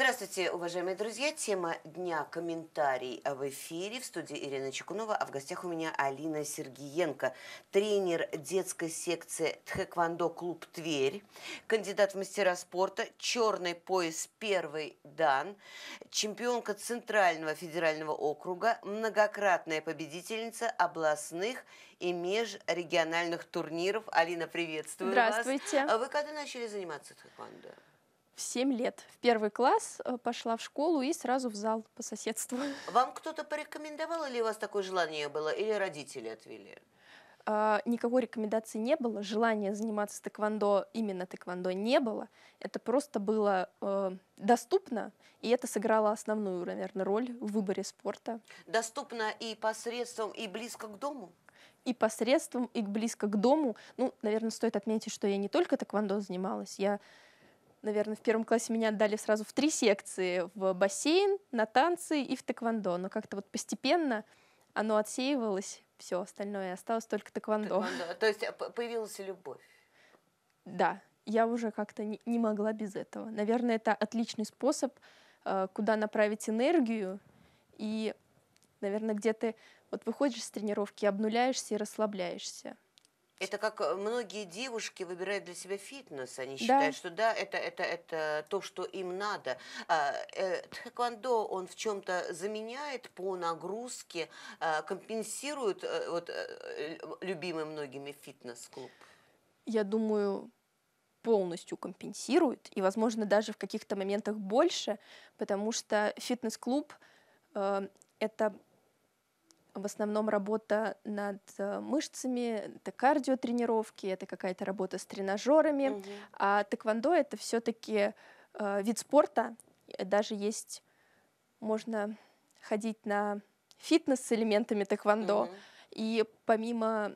Здравствуйте, уважаемые друзья. Тема дня «Комментарий» в эфире. В студии Ирина Чекунова, а в гостях у меня Алина Сергиенко, тренер детской секции Тхэквондо «Клуб Тверь», кандидат в мастера спорта, черный пояс «Первый дан», чемпионка Центрального федерального округа, многократная победительница областных и межрегиональных турниров. Алина, приветствую Здравствуйте. вас. Здравствуйте. А вы когда начали заниматься тхэквондо? в 7 лет. В первый класс э, пошла в школу и сразу в зал по соседству. Вам кто-то порекомендовал или у вас такое желание было, или родители отвели? А, никакой рекомендации не было, желания заниматься тэквондо, именно тэквондо не было. Это просто было э, доступно, и это сыграло основную, наверное, роль в выборе спорта. Доступно и посредством, и близко к дому? и посредством, и близко к дому. Ну, наверное, стоит отметить, что я не только тэквондо занималась, я наверное, в первом классе меня отдали сразу в три секции. В бассейн, на танцы и в тэквондо. Но как-то вот постепенно оно отсеивалось, все остальное. Осталось только тэквондо. То есть э, появилась любовь? Да. Я уже как-то не, не могла без этого. Наверное, это отличный способ, э, куда направить энергию. И, наверное, где ты вот выходишь с тренировки, обнуляешься и расслабляешься. Это как э, многие девушки выбирают для себя фитнес, они да. считают, что да, это, это, это то, что им надо. А, э, Тхэквондо, он в чем-то заменяет по нагрузке, а, компенсирует э, вот, любимый многими фитнес-клуб? Я думаю, полностью компенсирует, и, возможно, даже в каких-то моментах больше, потому что фитнес-клуб э, это в основном работа над э, мышцами, это кардиотренировки, это какая-то работа с тренажерами. Угу. А тэквондо это все-таки э, вид спорта. Даже есть, можно ходить на фитнес с элементами тэквондо. Угу. И помимо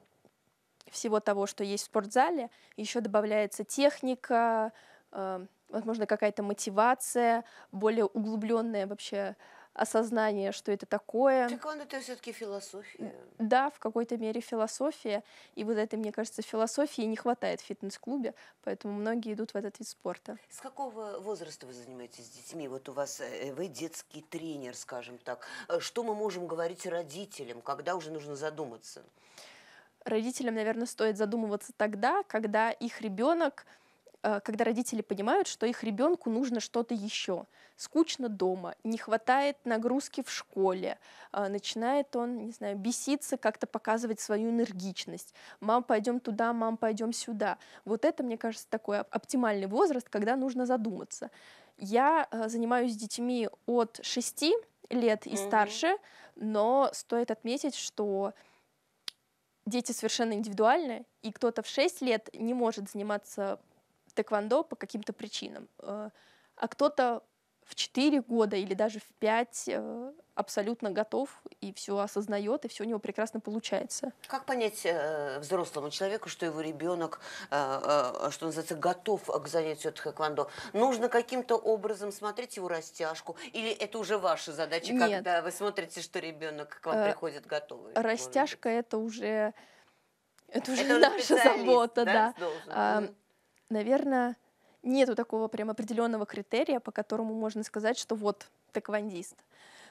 всего того, что есть в спортзале, еще добавляется техника, э, возможно, какая-то мотивация, более углубленная вообще осознание, что это такое. Так он это все-таки философия. Да, в какой-то мере философия. И вот этой, мне кажется, философии не хватает в фитнес-клубе, поэтому многие идут в этот вид спорта. С какого возраста вы занимаетесь с детьми? Вот у вас э, вы детский тренер, скажем так. Э, что мы можем говорить родителям, когда уже нужно задуматься? Родителям, наверное, стоит задумываться тогда, когда их ребенок Э, когда родители понимают, что их ребенку нужно что-то еще. Скучно дома, не хватает нагрузки в школе, а, начинает он, не знаю, беситься, как-то показывать свою энергичность. Мам, пойдем туда, мам, пойдем сюда. Вот это, мне кажется, такой оптимальный возраст, когда нужно задуматься. Я э, занимаюсь с детьми от 6 лет и mm-hmm. старше, но стоит отметить, что дети совершенно индивидуальны, и кто-то в 6 лет не может заниматься тэквондо по каким-то причинам, э, а кто-то в 4 года или даже в 5 э, абсолютно готов и все осознает, и все у него прекрасно получается. Как понять э, взрослому человеку, что его ребенок, э, э, что называется, готов к занятию тхэквондо? Нужно каким-то образом смотреть его растяжку? Или это уже ваша задача, Нет. когда вы смотрите, что ребенок к вам э, приходит готовый? Растяжка это уже... Это уже это наша забота, да. да. Наверное, нету такого прям определенного критерия, по которому можно сказать, что вот тэквондист.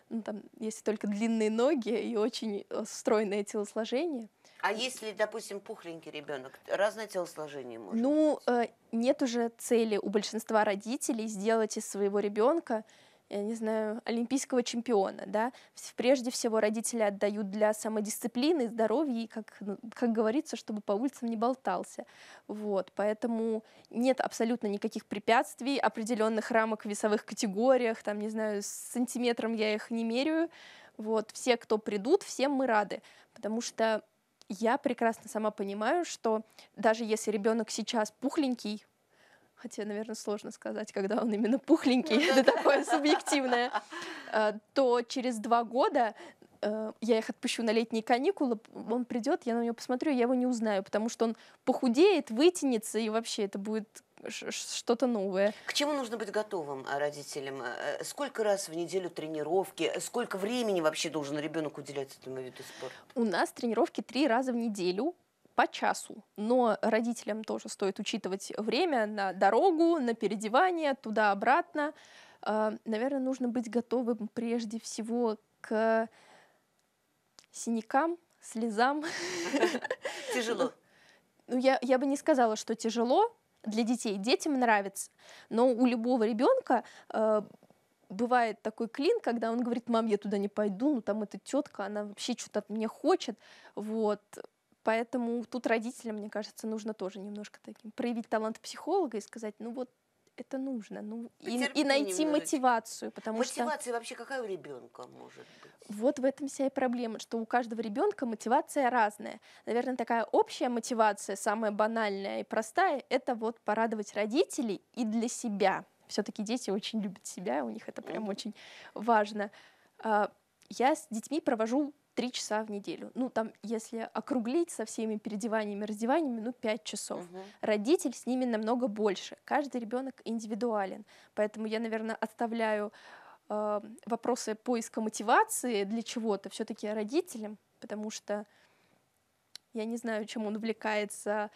Ну, там, если только длинные ноги и очень э, стройное телосложение. А если, допустим, пухленький ребенок, разное телосложение может Ну, быть? Э, нет уже цели у большинства родителей сделать из своего ребенка я не знаю, олимпийского чемпиона, да, прежде всего родители отдают для самодисциплины, здоровья и, как, ну, как говорится, чтобы по улицам не болтался, вот, поэтому нет абсолютно никаких препятствий, определенных рамок в весовых категориях, там, не знаю, с сантиметром я их не меряю, вот, все, кто придут, всем мы рады, потому что я прекрасно сама понимаю, что даже если ребенок сейчас пухленький, хотя, наверное, сложно сказать, когда он именно пухленький, это ну такое субъективное, а, то через два года э, я их отпущу на летние каникулы, он придет, я на него посмотрю, я его не узнаю, потому что он похудеет, вытянется, и вообще это будет что-то новое. К чему нужно быть готовым э, родителям? Э, сколько раз в неделю тренировки? Сколько времени вообще должен ребенок уделять этому виду спорта? У нас тренировки три раза в неделю по часу. Но родителям тоже стоит учитывать время на дорогу, на переодевание, туда-обратно. А, Наверное, нужно быть готовым прежде всего к синякам, слезам. Тяжело. Ну, я, я бы не сказала, что тяжело для детей. Детям нравится. Но у любого ребенка а, бывает такой клин, когда он говорит, мам, я туда не пойду, ну там эта тетка, она вообще что-то от меня хочет, вот, Поэтому тут родителям, мне кажется, нужно тоже немножко таким проявить талант психолога и сказать, ну вот это нужно, ну и, и найти немножечко. мотивацию, потому мотивация что мотивация вообще какая у ребенка может быть? Вот в этом вся и проблема, что у каждого ребенка мотивация разная. Наверное, такая общая мотивация, самая банальная и простая, это вот порадовать родителей и для себя. Все-таки дети очень любят себя, у них это прям mm-hmm. очень важно. А, я с детьми провожу три часа в неделю. Ну, там, если округлить со всеми передеваниями, раздеваниями, ну, пять часов. Угу. Родитель с ними намного больше. Каждый ребенок индивидуален. Поэтому я, наверное, отставляю э, вопросы поиска мотивации для чего-то все-таки родителям, потому что я не знаю, чем он увлекается.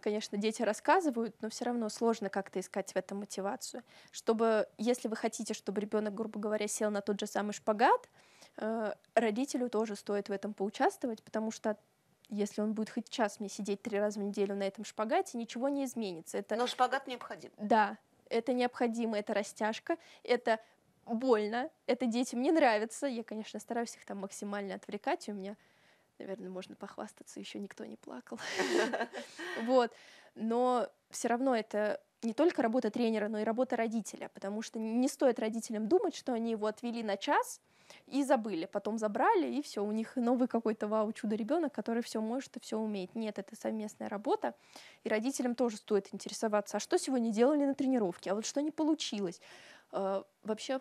Конечно, дети рассказывают, но все равно сложно как-то искать в этом мотивацию. Чтобы, если вы хотите, чтобы ребенок, грубо говоря, сел на тот же самый шпагат, Э, родителю тоже стоит в этом поучаствовать, потому что если он будет хоть час мне сидеть три раза в неделю на этом шпагате, ничего не изменится. Это... Но шпагат необходим. Да, это необходимо, это растяжка, это больно, это детям не нравится. Я, конечно, стараюсь их там максимально отвлекать, у меня, наверное, можно похвастаться, еще никто не плакал. Вот, но все равно это не только работа тренера, но и работа родителя, потому что не стоит родителям думать, что они его отвели на час — и забыли, потом забрали, и все, у них новый какой-то вау чудо ребенок, который все может и все умеет. Нет, это совместная работа, и родителям тоже стоит интересоваться, а что сегодня делали на тренировке, а вот что не получилось. Э, вообще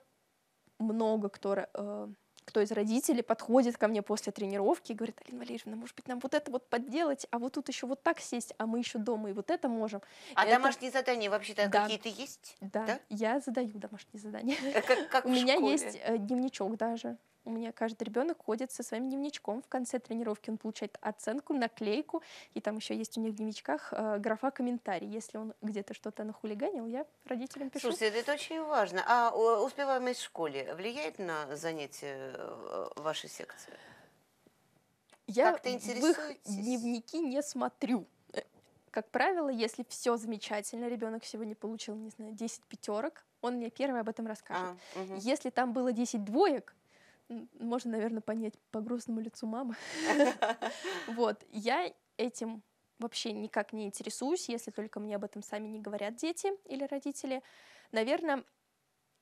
много кто э, кто из родителей подходит ко мне после тренировки и говорит, Алина Валерьевна, может быть, нам вот это вот подделать, а вот тут еще вот так сесть, а мы еще дома и вот это можем. А это... домашние задания вообще-то да. какие-то есть? Да. да, я задаю домашние задания. Э, как, как У меня школе. есть э, дневничок даже у меня каждый ребенок ходит со своим дневничком. В конце тренировки он получает оценку, наклейку, и там еще есть у них в дневничках э, графа комментарий. Если он где-то что-то нахулиганил, я родителям пишу. Слушайте, это очень важно. А успеваемость в школе влияет на занятия э, вашей секции? Я как-то в их дневники не смотрю э, как правило, если все замечательно, ребенок сегодня получил, не знаю, 10 пятерок, он мне первый об этом расскажет. А, угу. Если там было 10 двоек, можно, наверное, понять по грустному лицу мамы. Вот, я этим вообще никак не интересуюсь, если только мне об этом сами не говорят дети или родители. Наверное,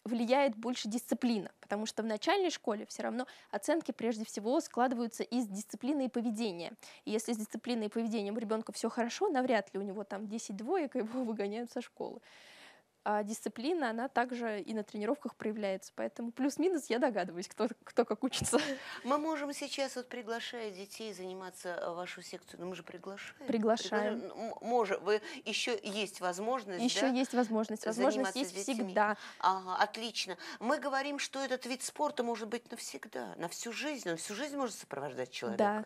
влияет больше дисциплина, потому что в начальной школе все равно оценки прежде всего складываются из дисциплины и поведения. И если с дисциплиной и поведением ребенка все хорошо, навряд ли у него там 10 двоек, его выгоняют со школы а дисциплина, она также и на тренировках проявляется. Поэтому плюс-минус я догадываюсь, кто, кто как учится. Мы можем сейчас, вот приглашая детей заниматься э, вашу секцию, но ну, мы же приглашаем. Приглашаем. приглашаем. Ну, можем. Вы еще есть возможность, Еще да, есть возможность. Возможность есть всегда. Ага, отлично. Мы говорим, что этот вид спорта может быть навсегда, на всю жизнь. Он всю жизнь может сопровождать человека. Да.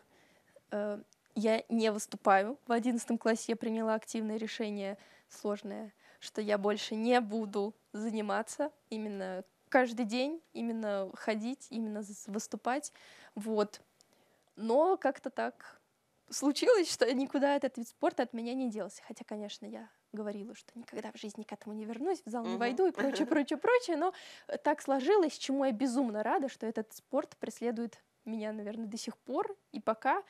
Э, я не выступаю. В одиннадцатом классе я приняла активное решение, сложное – что я больше не буду заниматься именно каждый день, именно ходить, именно выступать. Вот. Но как-то так случилось, что никуда этот вид спорта от меня не делся. Хотя, конечно, я говорила, что никогда в жизни к этому не вернусь, в зал не войду и прочее, прочее, прочее. Но так сложилось, чему я безумно рада, что этот спорт преследует меня, наверное, до сих пор и пока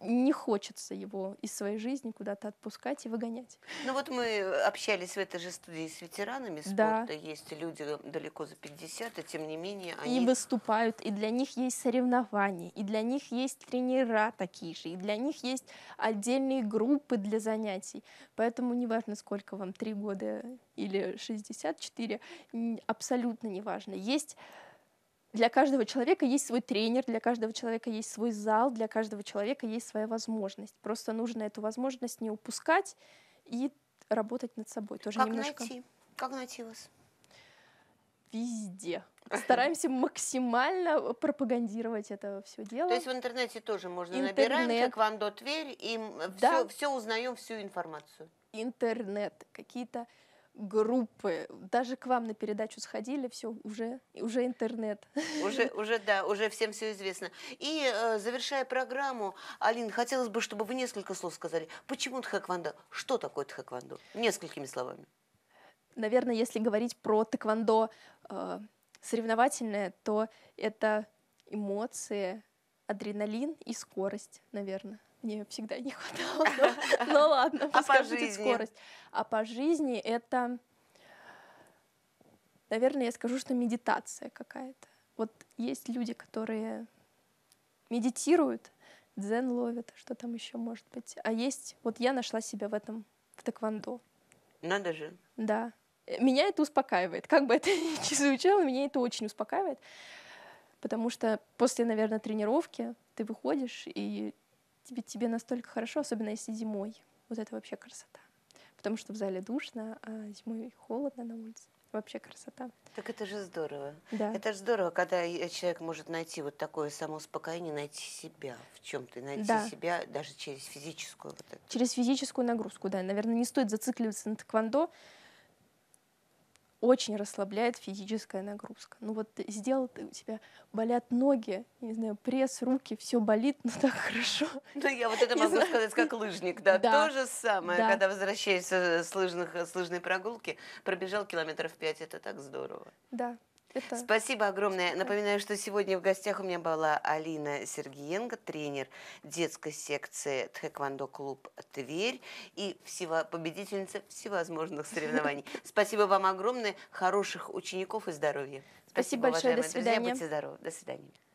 не хочется его из своей жизни куда-то отпускать и выгонять. Ну вот мы общались в этой же студии с ветеранами спорта. Да. Есть люди далеко за 50, и а тем не менее они... И выступают, и для них есть соревнования, и для них есть тренера такие же, и для них есть отдельные группы для занятий. Поэтому неважно, сколько вам, 3 года или 64, абсолютно неважно. Есть для каждого человека есть свой тренер, для каждого человека есть свой зал, для каждого человека есть своя возможность. Просто нужно эту возможность не упускать и работать над собой. Тоже как немножко... найти? Как найти вас? Везде. Стараемся максимально пропагандировать это все дело. То есть в интернете тоже можно Интернет. набираем, к вам до дверь, и да. все, все узнаем, всю информацию. Интернет, какие-то группы. Даже к вам на передачу сходили, все, уже, уже интернет. Уже, уже, да, уже всем все известно. И э, завершая программу, Алина, хотелось бы, чтобы вы несколько слов сказали. Почему тхэквондо? Что такое тхэквондо? Несколькими словами. Наверное, если говорить про тхэквондо э, соревновательное, то это эмоции, адреналин и скорость, наверное мне всегда не хватало, но, ладно, а по жизни? скорость. А по жизни это, наверное, я скажу, что медитация какая-то. Вот есть люди, которые медитируют, дзен ловят, что там еще может быть. А есть, вот я нашла себя в этом, в тэквондо. Надо же. Да. Меня это успокаивает. Как бы это ни звучало, меня это очень успокаивает. Потому что после, наверное, тренировки ты выходишь, и тебе, тебе настолько хорошо, особенно если зимой. Вот это вообще красота. Потому что в зале душно, а зимой холодно на улице. Вообще красота. Так это же здорово. Да. Это же здорово, когда э, человек может найти вот такое самоуспокоение, найти себя в чем-то, найти да. себя даже через физическую. Вот Через физическую нагрузку, да. Наверное, не стоит зацикливаться на тэквондо, очень расслабляет физическая нагрузка. Ну вот сделал ты, у тебя болят ноги, не знаю, пресс, руки, все болит, но ну так хорошо. Ну я вот это могу сказать как лыжник, да. То же самое, когда возвращаешься с, лыжных, с лыжной прогулки, пробежал километров пять, это так здорово. Да, это... Спасибо огромное. Напоминаю, что сегодня в гостях у меня была Алина Сергиенко, тренер детской секции Тхэквондо клуб Тверь и всего... победительница всевозможных соревнований. Спасибо вам огромное, хороших учеников и здоровья. Спасибо, Спасибо большое, до свидания. Друзья, будьте здоровы, до свидания.